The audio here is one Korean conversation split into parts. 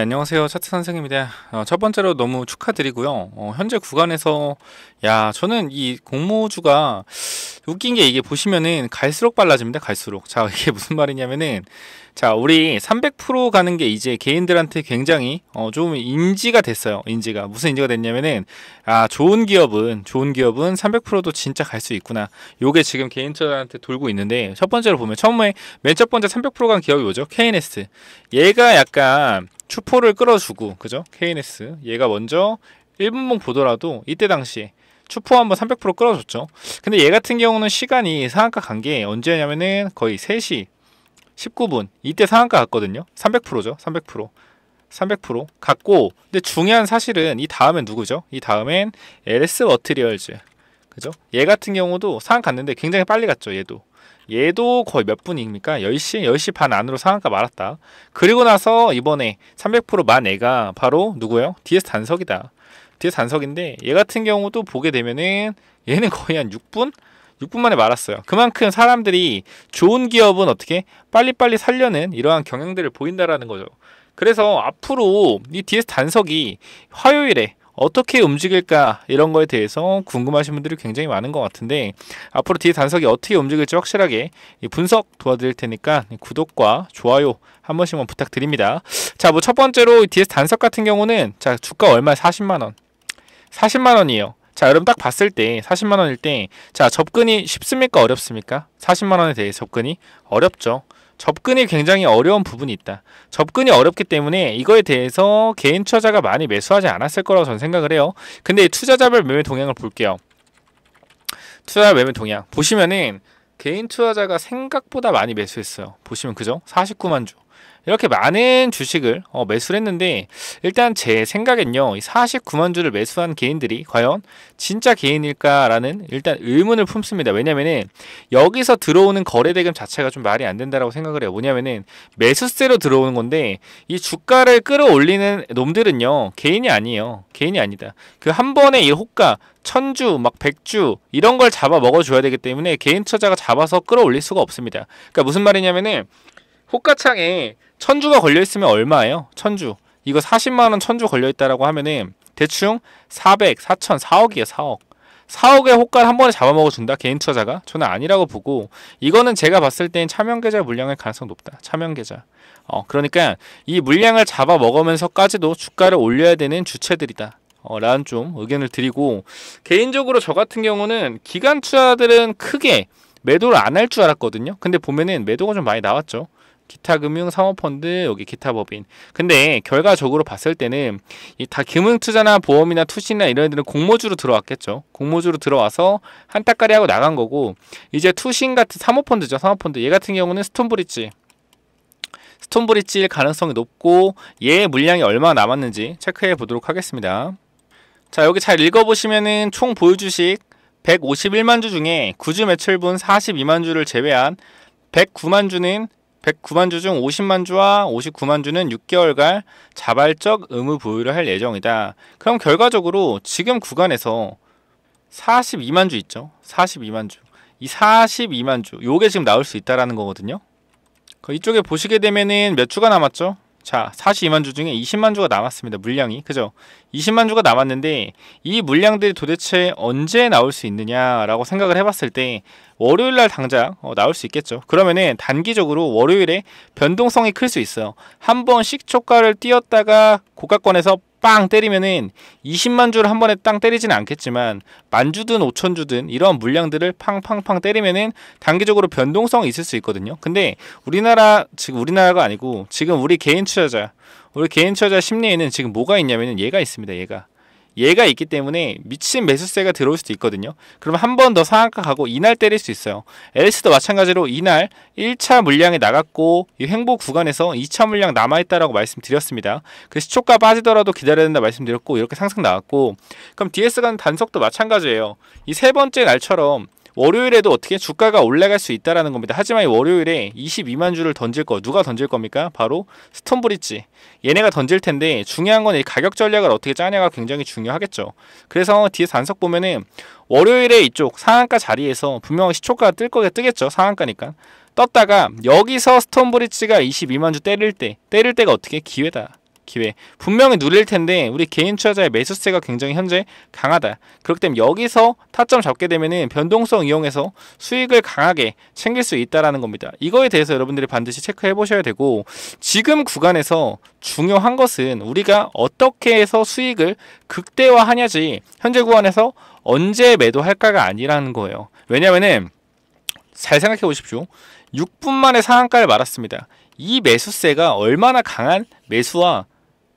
네, 안녕하세요. 차트 선생입니다. 어, 첫 번째로 너무 축하드리고요. 어, 현재 구간에서 야, 저는 이 공모주가 웃긴 게 이게 보시면은 갈수록 빨라집니다. 갈수록. 자, 이게 무슨 말이냐면은 자, 우리 300% 가는 게 이제 개인들한테 굉장히 어, 좀 인지가 됐어요. 인지가. 무슨 인지가 됐냐면은 아, 좋은 기업은 좋은 기업은 300%도 진짜 갈 수 있구나. 요게 지금 개인들한테 돌고 있는데 첫 번째로 보면 처음에 맨첫 번째 300%간 기업이 뭐죠? KNS. 얘가 약간 추포를 끌어주고 그죠? KNS 얘가 먼저 1분봉 보더라도 이때 당시에 추포 한번 300% 끌어줬죠. 근데 얘 같은 경우는 시간이 상한가 간 게 언제냐면은 거의 3시 19분 이때 상한가 갔거든요. 300%죠. 300%. 300% 갔고 근데 중요한 사실은 이 다음엔 누구죠? 이 다음엔 LS 머트리얼즈 그죠? 얘 같은 경우도 상한 갔는데 굉장히 빨리 갔죠. 얘도 얘도 거의 몇 분입니까? 10시, 10시 반 안으로 상한가 말았다. 그리고 나서 이번에 300%만 애가 바로 누구예요? DS 단석이다. DS 단석인데 얘 같은 경우도 보게 되면은 얘는 거의 한 6분? 6분 만에 말았어요. 그만큼 사람들이 좋은 기업은 어떻게 빨리빨리 살려는 이러한 경향들을 보인다라는 거죠. 그래서 앞으로 이 DS 단석이 화요일에 어떻게 움직일까 이런 거에 대해서 궁금하신 분들이 굉장히 많은 것 같은데 앞으로 뒤에 단석이 어떻게 움직일지 확실하게 분석 도와드릴 테니까 구독과 좋아요 한 번씩만 부탁드립니다. 자, 뭐 첫 번째로 DS 단석 같은 경우는 자 주가 얼마 40만 원, 40만 원이에요. 자, 여러분 딱 봤을 때 40만 원일 때 자 접근이 쉽습니까 어렵습니까? 40만 원에 대해 접근이 어렵죠. 접근이 굉장히 어려운 부분이 있다. 접근이 어렵기 때문에 이거에 대해서 개인 투자자가 많이 매수하지 않았을 거라고 저는 생각을 해요. 근데 투자자별 매매 동향을 볼게요. 투자 매매 동향 보시면은 개인 투자자가 생각보다 많이 매수했어요. 보시면 그죠? 49만 주. 이렇게 많은 주식을 어, 매수를 했는데 일단 제 생각엔요 49만 주를 매수한 개인들이 과연 진짜 개인일까라는 일단 의문을 품습니다 왜냐면은 여기서 들어오는 거래 대금 자체가 좀 말이 안 된다라고 생각을 해요 뭐냐면은 매수세로 들어오는 건데 이 주가를 끌어올리는 놈들은요 개인이 아니에요 개인이 아니다 그 한 번에 이 호가 천주, 막 백주 이런 걸 잡아 먹어줘야 되기 때문에 개인 투자가 잡아서 끌어올릴 수가 없습니다. 그러니까 무슨 말이냐면은 호가창에 천주가 걸려있으면 얼마예요? 천주. 이거 40만원 천주 걸려있다라고 하면은 대충 400, 4천, 4억이에요. 4억. 4억의 호가를 한 번에 잡아먹어준다? 개인 투자자가? 저는 아니라고 보고 이거는 제가 봤을 때는 차명계좌 물량일 가능성 높다. 차명계좌. 어, 그러니까 이 물량을 잡아먹으면서까지도 주가를 올려야 되는 주체들이다. 어, 라는 좀 의견을 드리고 개인적으로 저 같은 경우는 기간 투자들은 크게 매도를 안 할 줄 알았거든요. 근데 보면은 매도가 좀 많이 나왔죠. 기타금융사모펀드 여기 기타법인 근데 결과적으로 봤을 때는 이다 금융투자나 보험이나 투신이나 이런 애들은 공모주로 들어왔겠죠 공모주로 들어와서 한따까리 하고 나간 거고 이제 투신 같은 사모펀드죠 사모펀드 얘 같은 경우는 스톤브릿지 스톤브릿지일 가능성이 높고 얘 물량이 얼마 남았는지 체크해 보도록 하겠습니다 자 여기 잘 읽어보시면은 총 보유주식 151만 주 중에 구주 매출분 42만 주를 제외한 109만 주는 109만 주중 50만 주와 59만 주는 6개월간 자발적 의무 보유를 할 예정이다. 그럼 결과적으로 지금 구간에서 42만 주 있죠. 42만 주. 이 42만 주. 요게 지금 나올 수 있다라는 거거든요. 이쪽에 보시게 되면은 몇 주가 남았죠? 자, 42만 주 중에 20만 주가 남았습니다. 물량이. 그죠? 20만 주가 남았는데 이 물량들이 도대체 언제 나올 수 있느냐라고 생각을 해봤을 때 월요일 날 당장 어, 나올 수 있겠죠. 그러면은 단기적으로 월요일에 변동성이 클 수 있어요. 한번 식초가를 띄었다가 고가권에서 빵 때리면은 20만 주를 한 번에 땅때리진 않겠지만 만 주든 5천 주든 이러한 물량들을 팡팡팡 때리면은 단기적으로 변동성이 있을 수 있거든요. 근데 우리나라 지금 우리나라가 아니고 지금 우리 개인 투자자 우리 개인 투자자 심리에는 지금 뭐가 있냐면은 얘가 있습니다. 얘가 얘가 있기 때문에 미친 매수세가 들어올 수도 있거든요. 그러면 한번 더 상한가 가고 이날 때릴 수 있어요. LS도 마찬가지로 이날 1차 물량이 나갔고 이 횡보 구간에서 2차 물량 남아있다라고 말씀드렸습니다. 그 시초가 빠지더라도 기다려야 된다 말씀드렸고 이렇게 상승 나왔고 그럼 DS간 단속도 마찬가지예요. 이 세 번째 날처럼 월요일에도 어떻게 주가가 올라갈 수 있다라는 겁니다. 하지만 월요일에 22만 주를 던질 거 누가 던질 겁니까? 바로 스톤브릿지. 얘네가 던질 텐데 중요한 건 이 가격 전략을 어떻게 짜냐가 굉장히 중요하겠죠. 그래서 뒤에 단석 보면은 월요일에 이쪽 상한가 자리에서 분명 시초가 뜰 거게 뜨겠죠. 상한가니까. 떴다가 여기서 스톤브릿지가 22만 주 때릴 때 때릴 때가 어떻게 기회다. 기회 분명히 누릴 텐데 우리 개인 투자자의 매수세가 굉장히 현재 강하다. 그렇기 때문에 여기서 타점 잡게 되면은 변동성 이용해서 수익을 강하게 챙길 수 있다라는 겁니다. 이거에 대해서 여러분들이 반드시 체크해 보셔야 되고 지금 구간에서 중요한 것은 우리가 어떻게 해서 수익을 극대화하냐지 현재 구간에서 언제 매도할까가 아니라는 거예요. 왜냐면은 잘 생각해 보십시오. 6분 만에 상한가를 말았습니다. 이 매수세가 얼마나 강한 매수와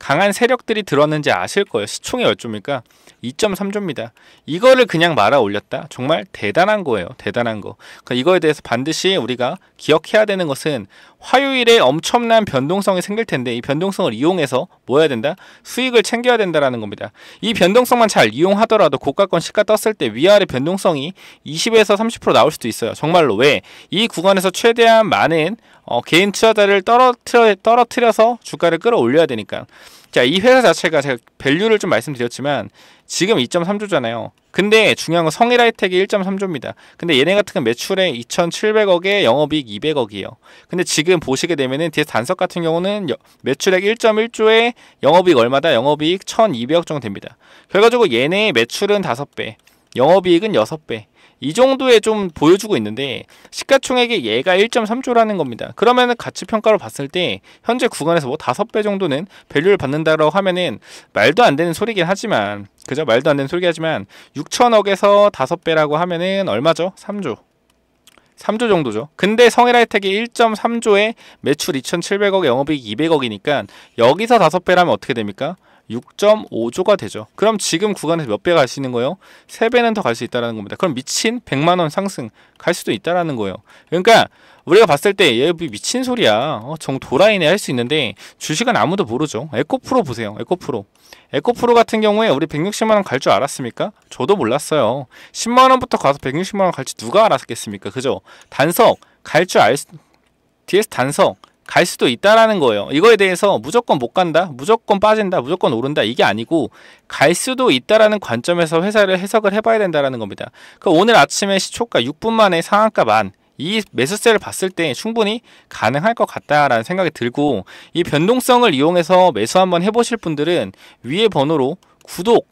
강한 세력들이 들었는지 아실 거예요. 시총이 몇조입까 2.3조입니다. 이거를 그냥 말아 올렸다. 정말 대단한 거예요. 대단한 거. 그러니까 이거에 대해서 반드시 우리가 기억해야 되는 것은 화요일에 엄청난 변동성이 생길 텐데 이 변동성을 이용해서 뭐 해야 된다? 수익을 챙겨야 된다라는 겁니다. 이 변동성만 잘 이용하더라도 고가권 시가 떴을 때 위아래 변동성이 20에서 30% 나올 수도 있어요. 정말로 왜? 이 구간에서 최대한 많은 어, 개인 투자자를 떨어뜨려, 떨어뜨려서 주가를 끌어올려야 되니까. 자, 이 회사 자체가 제가 밸류를 좀 말씀드렸지만 지금 2.3조잖아요. 근데 중요한 건 성일 하이텍이 1.3조입니다. 근데 얘네 같은 건 매출에 2,700억에 영업이익 200억이에요. 근데 지금 보시게 되면은 DS 단석 같은 경우는 매출액 1.1조에 영업이익 얼마다? 영업이익 1,200억 정도 됩니다. 결과적으로 얘네의 매출은 5배, 영업이익은 6배, 이 정도에 좀 보여주고 있는데 시가총액이 얘가 1.3조라는 겁니다. 그러면은 가치 평가로 봤을 때 현재 구간에서 뭐 다섯 배 정도는 밸류를 받는다라고 하면은 말도 안 되는 소리긴 하지만 그죠? 말도 안 되는 소리긴 하지만 6천억에서 다섯 배라고 하면은 얼마죠? 3조. 3조 정도죠. 근데 성일 이택이 1.3조에 매출 2,700억, 영업이익 200억이니까 여기서 5배라면 어떻게 됩니까? 6.5조가 되죠. 그럼 지금 구간에서 몇 배 갈 수 있는 거예요? 3배는 더 갈 수 있다는 겁니다. 그럼 미친 100만 원 상승 갈 수도 있다라는 거예요. 그러니까 우리가 봤을 때 얘비 뭐 미친 소리야. 어, 정 도라인에 할 수 있는데 주식은 아무도 모르죠. 에코프로 보세요. 에코프로. 에코프로 같은 경우에 우리 160만 원 갈 줄 알았습니까? 저도 몰랐어요. 10만 원부터 가서 160만 원 갈지 누가 알았겠습니까? 그죠? 단석 갈 줄 알 DS 단석 갈 수도 있다라는 거예요. 이거에 대해서 무조건 못 간다, 무조건 빠진다, 무조건 오른다 이게 아니고 갈 수도 있다라는 관점에서 회사를 해석을 해봐야 된다라는 겁니다. 그 오늘 아침에 시초가 6분 만에 상한가 만. 이 매수세를 봤을 때 충분히 가능할 것 같다라는 생각이 들고 이 변동성을 이용해서 매수 한번 해보실 분들은 위에 번호로 구독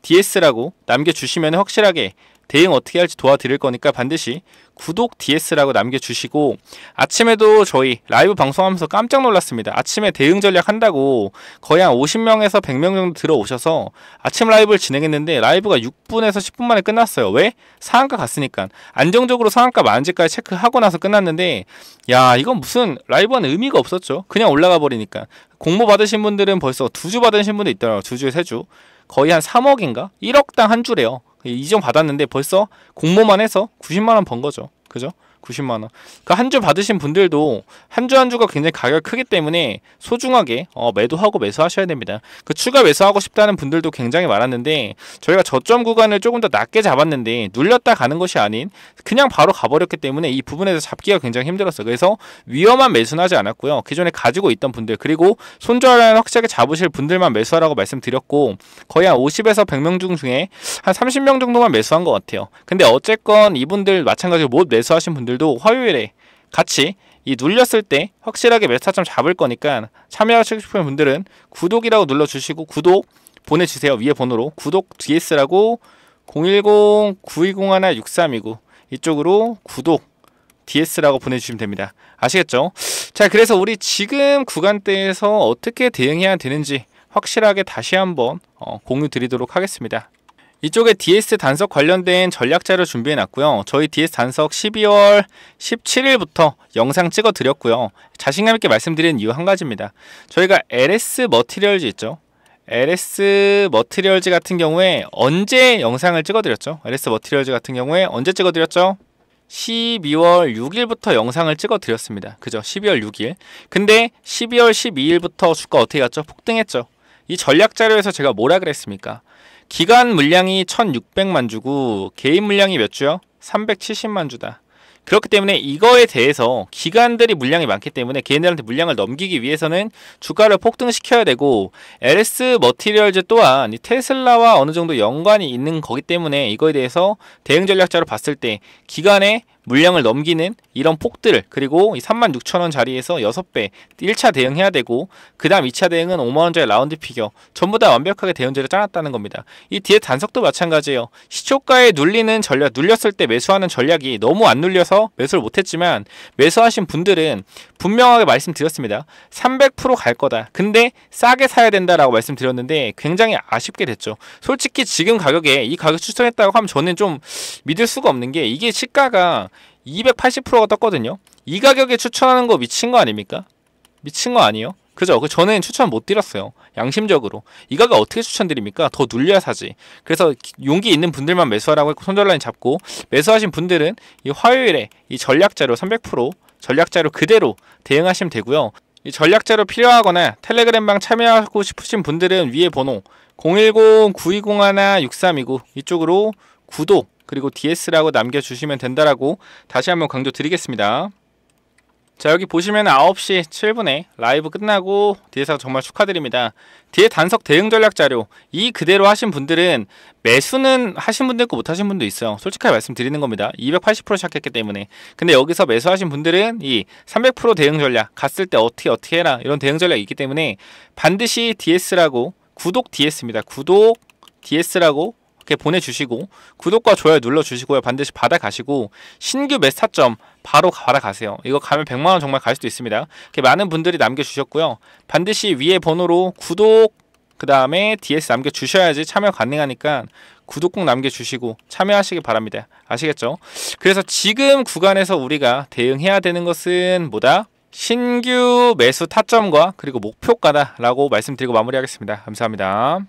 DS라고 남겨주시면 확실하게 대응 어떻게 할지 도와드릴 거니까 반드시 구독 DS라고 남겨주시고 아침에도 저희 라이브 방송하면서 깜짝 놀랐습니다. 아침에 대응 전략 한다고 거의 한 50명에서 100명 정도 들어오셔서 아침 라이브를 진행했는데 라이브가 6분에서 10분 만에 끝났어요. 왜? 상한가 갔으니까 안정적으로 상한가 만지까지 체크하고 나서 끝났는데 야 이건 무슨 라이브는 의미가 없었죠. 그냥 올라가 버리니까 공모 받으신 분들은 벌써 두 주 받으신 분도 있더라고요. 두 주, 에세 주. 거의 한 3억인가? 1억당 한 주래요. 이점 받았는데 벌써 공모만 해서 90만 원 번 거죠. 그죠? 90만원 그 한주 그러니까 받으신 분들도 한 주 한 주가 굉장히 가격이 크기 때문에 소중하게 어, 매도하고 매수하셔야 됩니다 그 추가 매수하고 싶다는 분들도 굉장히 많았는데 저희가 저점 구간을 조금 더 낮게 잡았는데 눌렸다 가는 것이 아닌 그냥 바로 가버렸기 때문에 이 부분에서 잡기가 굉장히 힘들었어요 그래서 위험한 매수는 하지 않았고요 기존에 그 가지고 있던 분들 그리고 손절을 확실하게 잡으실 분들만 매수하라고 말씀드렸고 거의 한 50에서 100명 중 중에 한 30명 정도만 매수한 것 같아요 근데 어쨌건 이분들 마찬가지로 못 매수하신 분들 분들도 화요일에 같이 이 눌렸을 때 확실하게 메타점 잡을 거니까 참여하시고 싶은 분들은 구독이라고 눌러주시고 구독 보내주세요. 위에 번호로 구독 DS라고 010-920-1-6329 이쪽으로 구독 DS라고 보내주시면 됩니다. 아시겠죠? 자 그래서 우리 지금 구간대에서 어떻게 대응해야 되는지 확실하게 다시 한번 어, 공유 드리도록 하겠습니다. 이쪽에 DS 단석 관련된 전략 자료 준비해 놨고요. 저희 DS 단석 12월 17일부터 영상 찍어 드렸고요. 자신감 있게 말씀드리는 이유 한 가지입니다. 저희가 LS 머티리얼즈 있죠. LS 머티리얼즈 같은 경우에 언제 영상을 찍어 드렸죠? LS 머티리얼즈 같은 경우에 언제 찍어 드렸죠? 12월 6일부터 영상을 찍어 드렸습니다. 그죠? 12월 6일. 근데 12월 12일부터 주가 어떻게 갔죠? 폭등했죠. 이 전략 자료에서 제가 뭐라 그랬습니까? 기간 물량이 1600만 주고 개인 물량이 몇 주요? 370만 주다. 그렇기 때문에 이거에 대해서 기관들이 물량이 많기 때문에 개인들한테 물량을 넘기기 위해서는 주가를 폭등시켜야 되고 LS 머티리얼즈 또한 테슬라와 어느 정도 연관이 있는 거기 때문에 이거에 대해서 대응 전략자로 봤을 때 기간에 물량을 넘기는 이런 폭들 그리고 36,000원 자리에서 6배 1차 대응해야 되고 그 다음 2차 대응은 5만원짜리 라운드 피겨 전부 다 완벽하게 대응제를 짜놨다는 겁니다. 이 뒤에 단속도 마찬가지예요. 시초가에 눌리는 전략 눌렸을 때 매수하는 전략이 너무 안 눌려서 매수를 못했지만 매수하신 분들은 분명하게 말씀드렸습니다. 300%갈 거다. 근데 싸게 사야 된다라고 말씀드렸는데 굉장히 아쉽게 됐죠. 솔직히 지금 가격에 이 가격 추천했다고 하면 저는 좀 믿을 수가 없는 게 이게 시가가 280%가 떴거든요 이 가격에 추천하는 거 미친 거 아닙니까? 미친 거 아니에요? 그죠? 그 전에는 추천 못 드렸어요. 양심적으로. 이 가격 어떻게 추천드립니까? 더 눌려야 사지. 그래서 용기 있는 분들만 매수하라고 했고 손절라인 잡고 매수하신 분들은 이 화요일에 이 전략자료 300% 전략자료 그대로 대응하시면 되고요. 이 전략자료 필요하거나 텔레그램방 참여하고 싶으신 분들은 위에 번호 010-920-1-6329 이쪽으로 구독 그리고 ds라고 남겨주시면 된다라고 다시 한번 강조드리겠습니다. 자 여기 보시면 9시 7분에 라이브 끝나고 뒤에서 정말 축하드립니다. 뒤에 단석 대응 전략 자료 이 그대로 하신 분들은 매수는 하신 분도 있고 못하신 분도 있어요. 솔직하게 말씀드리는 겁니다. 280% 시작했기 때문에 근데 여기서 매수하신 분들은 이 300% 대응 전략 갔을 때 어떻게 어떻게 해라 이런 대응 전략이 있기 때문에 반드시 DS라고 구독 DS입니다. 구독 DS라고 이렇게 보내주시고 구독과 좋아요 눌러주시고요. 반드시 받아가시고 신규 메스타점 바로 받아가세요. 이거 가면 100만원 정말 갈 수도 있습니다. 이렇게 많은 분들이 남겨주셨고요. 반드시 위에 번호로 구독 그 다음에 DS 남겨주셔야지 참여 가능하니까 구독 꼭 남겨주시고 참여하시기 바랍니다. 아시겠죠? 그래서 지금 구간에서 우리가 대응해야 되는 것은 뭐다? 신규 매수 타점과 그리고 목표가다라고 말씀드리고 마무리하겠습니다. 감사합니다.